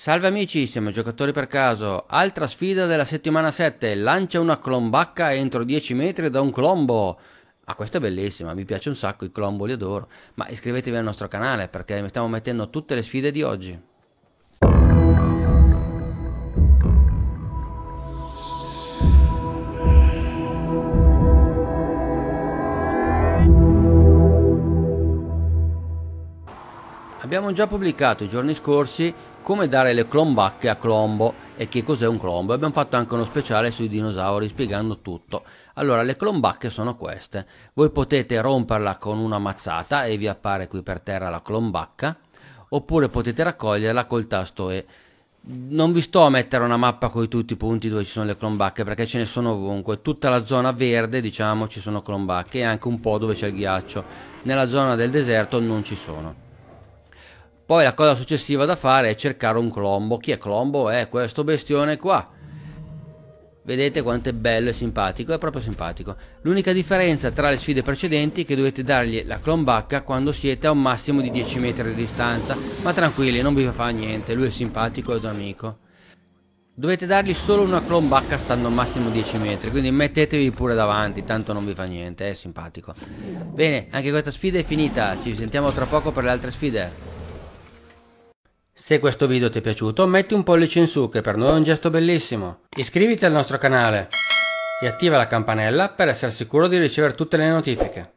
Salve amici, siamo giocatori per caso. Altra sfida della settimana 7. Lancia una clombacca entro 10 metri da un clombo. Ah, questa è bellissima, mi piace un sacco, i clombo li adoro. Ma iscrivetevi al nostro canale perché stiamo mettendo tutte le sfide di oggi. Abbiamo già pubblicato i giorni scorsi come dare le clombacche a Clombo e che cos'è un clombo. Abbiamo fatto anche uno speciale sui dinosauri spiegando tutto. Allora, le clombacche sono queste. Voi potete romperla con una mazzata e vi appare qui per terra la clombacca, oppure potete raccoglierla col tasto E. Non vi sto a mettere una mappa con tutti i punti dove ci sono le clombacche perché ce ne sono ovunque. Tutta la zona verde, diciamo, ci sono clombacche e anche un po' dove c'è il ghiaccio. Nella zona del deserto non ci sono. Poi la cosa successiva da fare è cercare un clombo. Chi è clombo? È eh, questo bestione qua. Vedete quanto è bello e simpatico, è proprio simpatico. L'unica differenza tra le sfide precedenti è che dovete dargli la clombacca quando siete a un massimo di 10 metri di distanza, ma tranquilli, non vi fa niente, lui è simpatico, è un amico. Dovete dargli solo una clombacca stando a massimo 10 metri, quindi mettetevi pure davanti, tanto non vi fa niente, è simpatico. Bene, anche questa sfida è finita, ci sentiamo tra poco per le altre sfide. Se questo video ti è piaciuto metti un pollice in su che per noi è un gesto bellissimo. Iscriviti al nostro canale e attiva la campanella per essere sicuro di ricevere tutte le notifiche.